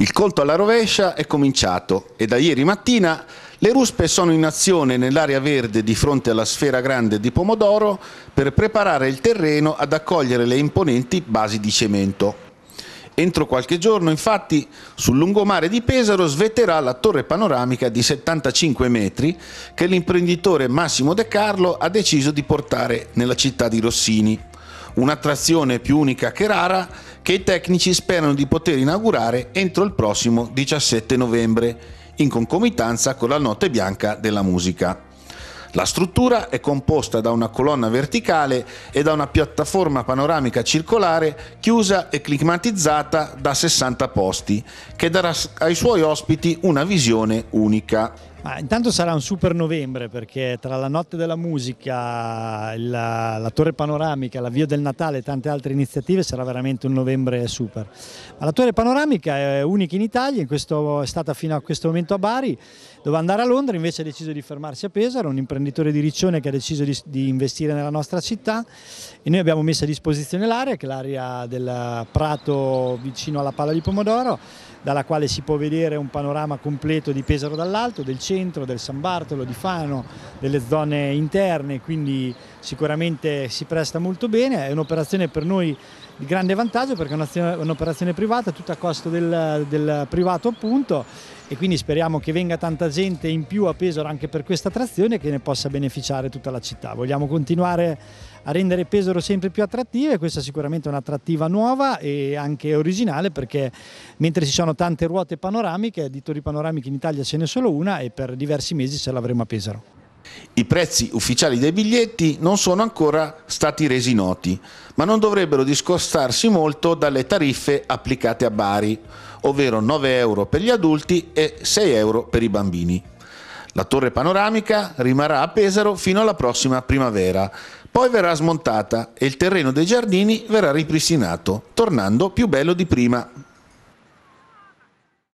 Il colto alla rovescia è cominciato e da ieri mattina le ruspe sono in azione nell'area verde di fronte alla sfera grande di pomodoro per preparare il terreno ad accogliere le imponenti basi di cemento. Entro qualche giorno, infatti, sul lungomare di Pesaro svetterà la torre panoramica di 75 metri che l'imprenditore Massimo De Carlo ha deciso di portare nella città di Rossini un'attrazione più unica che rara che i tecnici sperano di poter inaugurare entro il prossimo 17 novembre, in concomitanza con la notte bianca della musica. La struttura è composta da una colonna verticale e da una piattaforma panoramica circolare chiusa e climatizzata da 60 posti, che darà ai suoi ospiti una visione unica. Ma intanto sarà un super novembre perché tra la notte della musica, la, la torre panoramica, l'avvio del Natale e tante altre iniziative sarà veramente un novembre super. Ma la torre panoramica è unica in Italia, in questo, è stata fino a questo momento a Bari, doveva andare a Londra, invece ha deciso di fermarsi a Pesaro, un imprenditore di Riccione che ha deciso di, di investire nella nostra città e noi abbiamo messo a disposizione l'area, che è l'area del Prato vicino alla Palla di Pomodoro, dalla quale si può vedere un panorama completo di Pesaro dall'alto, del centro, del San Bartolo, di Fano, delle zone interne, quindi sicuramente si presta molto bene, è un'operazione per noi di grande vantaggio perché è un'operazione privata, tutta a costo del, del privato appunto e quindi speriamo che venga tanta gente in più a Pesaro anche per questa attrazione e che ne possa beneficiare tutta la città. Vogliamo continuare a rendere Pesaro sempre più attrattiva e questa è sicuramente un'attrattiva nuova e anche originale perché mentre ci sono tante ruote panoramiche, di torri panoramiche in Italia ce n'è solo una e per diversi mesi ce l'avremo a Pesaro. I prezzi ufficiali dei biglietti non sono ancora stati resi noti, ma non dovrebbero discostarsi molto dalle tariffe applicate a Bari, ovvero 9 euro per gli adulti e 6 euro per i bambini. La torre panoramica rimarrà a Pesaro fino alla prossima primavera, poi verrà smontata e il terreno dei giardini verrà ripristinato, tornando più bello di prima.